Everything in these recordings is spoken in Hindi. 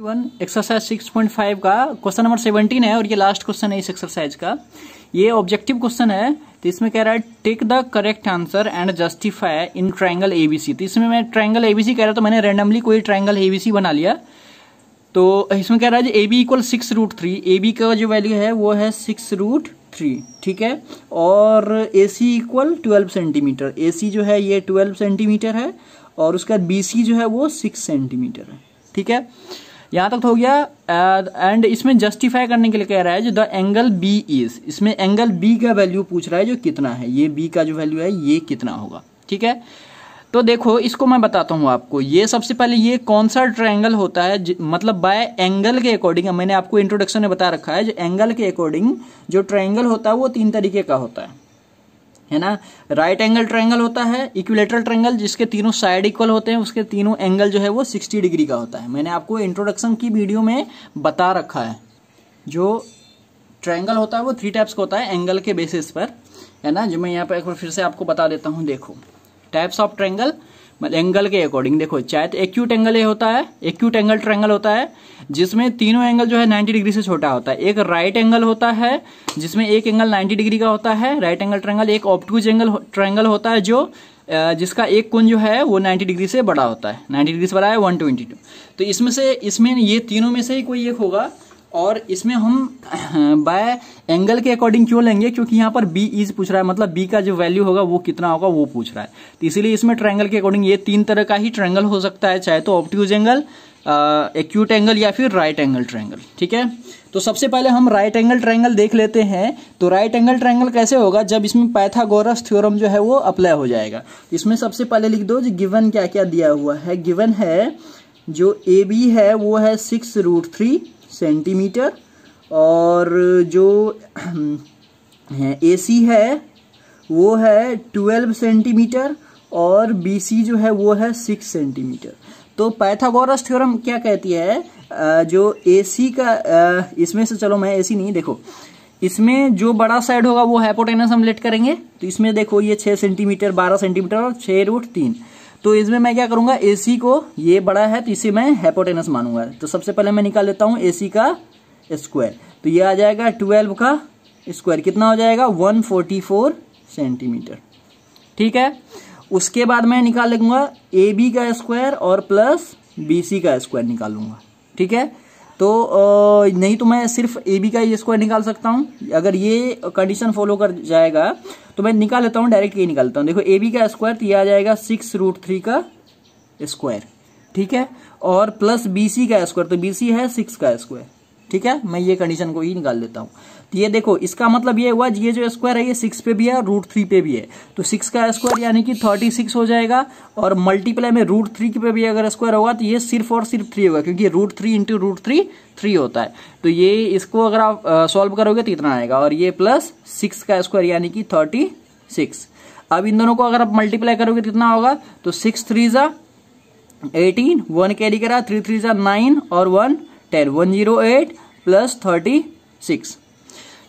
वन एक्सरसाइज 6.5 का क्वेश्चन नंबर 17 है और ये लास्ट क्वेश्चन है इस एक्सरसाइज का ये ऑब्जेक्टिव क्वेश्चन है तो इसमें कह रहा है take the correct answer and justify in triangle ABC तो इसमें मैं ट्रायंगल एबीसी कह रहा तो मैंने रैंडमली कोई ट्रायंगल एबीसी बना लिया तो इसमें कह रहा है A B equal six root three A B का जो वैल्यू है वो है सिक्स रूट थ्री ठीक है और A C equal twelve centimetre A C जो है ये ट्वेल्व सेंटीमीटर है और उसका बी सी जो है वो सिक्स सेंटीमीटर है ठीक है यहां तक तो हो गया एंड uh, इसमें जस्टिफाई करने के लिए कह रहा है जो द एंगल बी इज इसमें एंगल बी का वैल्यू पूछ रहा है जो कितना है ये बी का जो वैल्यू है ये कितना होगा ठीक है तो देखो इसको मैं बताता हूँ आपको ये सबसे पहले ये कौन सा ट्रायंगल होता है मतलब बाय एंगल के अकॉर्डिंग मैंने आपको इंट्रोडक्शन में बता रखा है जो एंगल के अकॉर्डिंग जो ट्रायंगल होता है वो तीन तरीके का होता है है ना राइट एंगल ट्रायंगल होता है इक्विलेटरल ट्रायंगल जिसके तीनों साइड इक्वल होते हैं उसके तीनों एंगल जो है वो 60 डिग्री का होता है मैंने आपको इंट्रोडक्शन की वीडियो में बता रखा है जो ट्रायंगल होता है वो थ्री टाइप्स का होता है एंगल के बेसिस पर है ना जो मैं यहाँ पर एक बार फिर से आपको बता देता हूँ देखो टाइप्स ऑफ ट्रैंगल मतलब एंगल के अकॉर्डिंग देखो चाहे तो एक्यूट एंगल ये होता है एक्यूट एंगल ट्रैंगल होता है जिसमें तीनों एंगल जो है 90 डिग्री से छोटा होता है एक राइट एंगल होता है जिसमें एक एंगल 90 डिग्री का होता है राइट एंगल ट्रैंगल एक ऑप्टूज एंगल ट्रैंगल होता है जो जिसका एक कोण जो है वो 90 डिग्री से बड़ा होता है 90 डिग्री से बड़ा है वन तो इसमें से इसमें ये तीनों में से ही कोई एक होगा और इसमें हम बाय एंगल के अकॉर्डिंग क्यों लेंगे क्योंकि यहाँ पर बी इज पूछ रहा है मतलब बी का जो वैल्यू होगा वो कितना होगा वो पूछ रहा है तो इसीलिए इसमें ट्रायंगल के अकॉर्डिंग ये तीन तरह का ही ट्रायंगल हो सकता है चाहे तो ऑप्ट्यूज एंगल एक्यूट एंगल या फिर राइट एंगल ट्रायंगल ठीक है तो सबसे पहले हम राइट एंगल ट्रायंगल देख लेते हैं तो राइट एंगल ट्रायंगल कैसे होगा जब इसमें पैथागोरस थ्योरम जो है वो अप्लाई हो जाएगा इसमें सबसे पहले लिख दो जो गिवन क्या क्या दिया हुआ है गिवन है जो ए बी है वो है सिक्स रूट थ्री सेंटीमीटर और जो ए सी है वो है ट्वेल्व सेंटीमीटर और बी सी जो है वो है सिक्स सेंटीमीटर तो पैथागोरस थ्योरम क्या कहती है जो ए सी का इसमें से चलो मैं ए सी नहीं देखो इसमें जो बड़ा साइड होगा वो हैपोटेनस हम लेट करेंगे तो इसमें देखो ये छः सेंटीमीटर बारह सेंटीमीटर और छः रूट तीन तो इसमें मैं क्या करूंगा ए को ये बड़ा है तो इसे मैं हेपोटेनस मानूंगा तो सबसे पहले मैं निकाल लेता हूँ ए का स्क्वायर तो ये आ जाएगा ट्वेल्व का स्क्वायर कितना हो जाएगा वन फोर्टी फोर सेंटीमीटर ठीक है उसके बाद मैं निकाल लूंगा ए बी का स्क्वायर और प्लस बी सी का स्क्वायर निकालूंगा ठीक है तो नहीं तो मैं सिर्फ ए बी का ही स्क्वायर निकाल सकता हूँ अगर ये कंडीशन फॉलो कर जाएगा तो मैं निकाल लेता हूँ डायरेक्ट ये निकालता हूँ देखो ए बी का स्क्वायर तो ये आ जाएगा सिक्स रूट थ्री का स्क्वायर ठीक है और प्लस बी सी का स्क्वायर तो बी सी है सिक्स का स्क्वायर ठीक है मैं ये कंडीशन को ही निकाल देता हूँ तो ये देखो इसका मतलब ये हुआ ये जो स्क्वायर है ये सिक्स पे भी है रूट थ्री पे भी है तो सिक्स का स्क्वायर यानी कि थर्टी सिक्स हो जाएगा और मल्टीप्लाई में रूट थ्री पे भी अगर स्क्वायर होगा तो ये सिर्फ और सिर्फ थ्री होगा क्योंकि root three into root three three होता है तो ये इसको अगर आप सॉल्व करोगे तो इतना आएगा और ये प्लस सिक्स का स्क्वायर यानी कि थर्टी सिक्स अब इन दोनों को अगर आप मल्टीप्लाई करोगे तो इतना होगा तो सिक्स थ्री जा एटीन वन कैरी करा थ्री थ्री जा नाइन और one ten one zero eight plus thirty six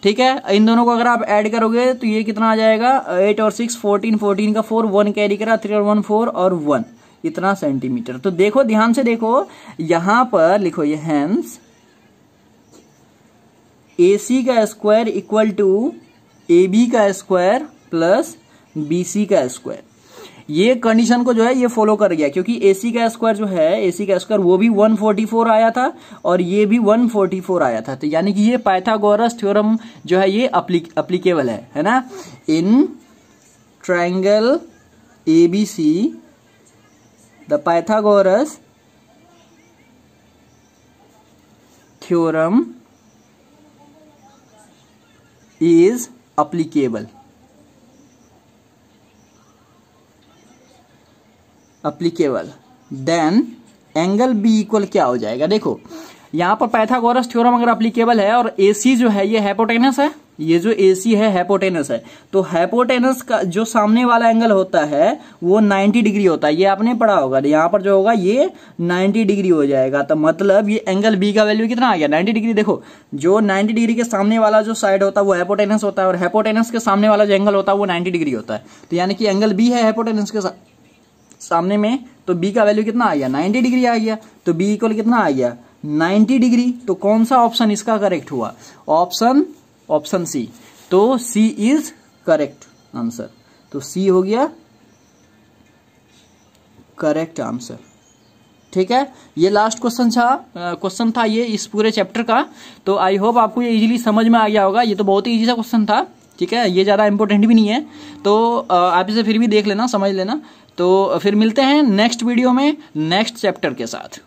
ठीक है इन दोनों को अगर आप ऐड करोगे तो ये कितना आ जाएगा एट और सिक्स फोर्टीन फोर्टीन का फोर वन कैरी करा थ्री और वन फोर और वन इतना सेंटीमीटर तो देखो ध्यान से देखो यहां पर लिखो ये हैंस ए सी का square equal to A B का स्क्वायर प्लस बी सी का स्क्वायर ये कंडीशन को जो है ये फॉलो कर गया क्योंकि एसी का स्क्वायर जो है एसी का स्क्वायर वो भी 144 आया था और ये भी 144 आया था तो यानी कि ये पाइथागोरस थ्योरम जो है ये अप्लीकेबल है है ना in triangle A B C the Pythagoras theorem is applicable applicable then angle B equal क्या हो जाएगा देखो यहाँ पर पैथागोरस थ्योरम अगर अप्लीकेबल है और एसी जो है ये हैपोटेनस है ये जो एसी है हैपोटेनस है तो हैपोटेनस का जो सामने वाला एंगल होता है वो 90 डिग्री होता है ये आपने पढ़ा होगा यहाँ पर जो होगा ये 90 डिग्री हो जाएगा तो मतलब ये एंगल बी का वैल्यू कितना आ गया 90 डिग्री देखो जो 90 डिग्री के सामने वाला जो साइड होता है वो हैपोटेनस होता है और हैपोटेनस के सामने वाला जो एंगल होता है वो नाइन्टी डिग्री होता है तो यानी कि एंगल बी है हैपोटेनस के साथ सामने में तो बी का वैल्यू कितना आ गया नाइन्टी डिग्री आ गया तो बी इक्वल कितना आ गया नाइन्टी डिग्री तो कौन सा ऑप्शन इसका करेक्ट हुआ ऑप्शन ऑप्शन सी तो सी इज करेक्ट आंसर तो सी हो गया करेक्ट आंसर ठीक है ये लास्ट क्वेश्चन था क्वेश्चन था ये इस पूरे चैप्टर का तो आई होप आपको ये इजीली समझ में आ गया होगा ये तो बहुत ही इजी सा क्वेश्चन था ठीक है ये ज़्यादा इंपॉर्टेंट भी नहीं है तो आप इसे फिर भी देख लेना समझ लेना तो फिर मिलते हैं नेक्स्ट वीडियो में नेक्स्ट चैप्टर के साथ